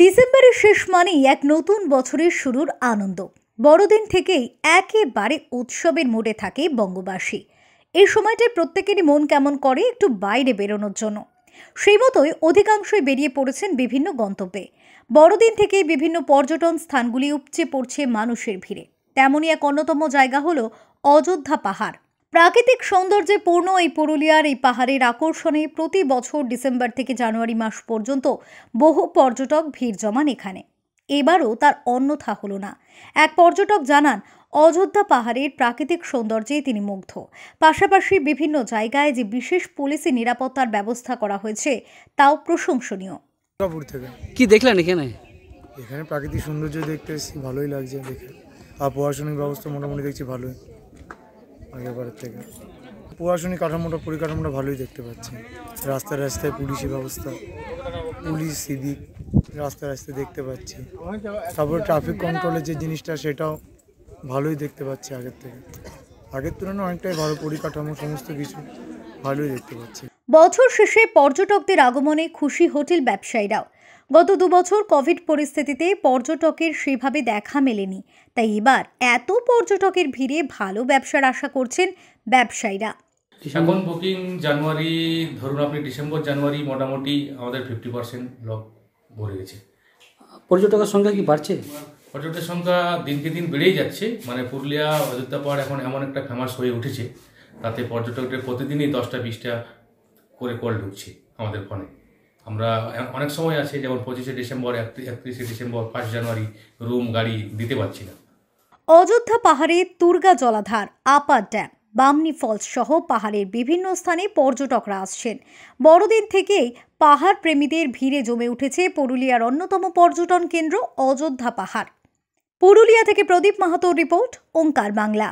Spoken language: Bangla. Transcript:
ডিসেম্বরের শেষ মানেই এক নতুন বছরের শুরুর আনন্দ বড়দিন থেকেই একেবারে উৎসবের মোড়ে থাকে বঙ্গবাসী এই সময়টায় প্রত্যেকেরই মন কেমন করে একটু বাইরে বেরোনোর জন্য সেই মতোই অধিকাংশই বেরিয়ে পড়েছেন বিভিন্ন গন্তব্যে বড়দিন থেকেই বিভিন্ন পর্যটন স্থানগুলি উপচে পড়ছে মানুষের ভিড়ে তেমনই এক অন্যতম জায়গা হলো অযোধ্যা পাহাড় প্রাকৃতিক সৌন্দর্যে পূর্ণ এই পুরুলিয়ার এই পাহাড়ের আকর্ষণে প্রতি বছর ডিসেম্বর থেকে জানুয়ারি মাস পর্যন্ত বহু পর্যটক ভিড় জমান এখানে এবারও তার অন্যথা হলো না এক পর্যটক জানান অযোধ্যা পাহাড়ের প্রাকৃতিক সৌন্দর্যে তিনি মুগ্ধ পাশাপাশি বিভিন্ন জায়গায় যে বিশেষ পুলিশি নিরাপত্তার ব্যবস্থা করা হয়েছে তাও প্রশংসনীয় কি দেখলেন এখানে এখানে প্রাকৃতিক সৌন্দর্য দেখতে ভালোই লাগছে দেখে আর প্রশাসনিক ব্যবস্থা মোটামুটি দেখছি ভালোই আগেরবারের থেকে প্রশাসনিক কাঠামোটা পরিকাঠামোটা ভালোই দেখতে পাচ্ছি রাস্তায় রাস্তায় পুলিশি ব্যবস্থা পুলিশ সিভিক রাস্তায় রাস্তায় দেখতে পাচ্ছি তারপরে ট্রাফিক কন্ট্রোলের যে জিনিসটা সেটাও ভালোই দেখতে পাচ্ছি আগের থেকে আগের তুলনায় অনেকটাই ভালো পরিকাঠামো সমস্ত কিছু ভালোই দেখতে পাচ্ছি বছর শেষে পর্যটকদের আগমনে খুশি হোটেল ব্যবসায়ীরাও গত দুবছর কোভিড পরিস্থিতিতে পর্যটকের সেভাবে দেখা মেলেনি তাই এবার এত পর্যটকের ভিড়ে ভালো ব্যবসার আশা করছেন ব্যবসায়ীরা এখন বুকিং জানুয়ারি ধরুন আপনি ডিসেম্বর জানুয়ারি মোটামুটি আমাদের ফিফটি পার্সেন্ট ব্লক ভরে গেছে পর্যটকের সংখ্যা কি বাড়ছে পর্যটকের সংখ্যা দিনকে দিন বেড়েই যাচ্ছে মানে পুরুলিয়া অযোধ্যা পাহাড় এখন এমন একটা ফেমাস হয়ে উঠেছে তাতে পর্যটকদের প্রতিদিনই দশটা বিশটা করে কল ঢুকছে আমাদের ফোনে আমরা অনেক সময় আছে যেমন পঁচিশে ডিসেম্বর একত্রিশে ডিসেম্বর ফার্স্ট জানুয়ারি রুম গাড়ি দিতে পারছি না অযোধ্যা পাহাড়ে তুর্গা জলাধার আপার ড্যাম বামনি ফলস সহ পাহাড়ের বিভিন্ন স্থানে পর্যটকরা আসছেন বড়দিন থেকেই পাহাড় প্রেমীদের ভিড়ে জমে উঠেছে পুরুলিয়ার অন্যতম পর্যটন কেন্দ্র অযোধ্যা পাহাড় পুরুলিয়া থেকে প্রদীপ মাহাতোর রিপোর্ট ওঙ্কার বাংলা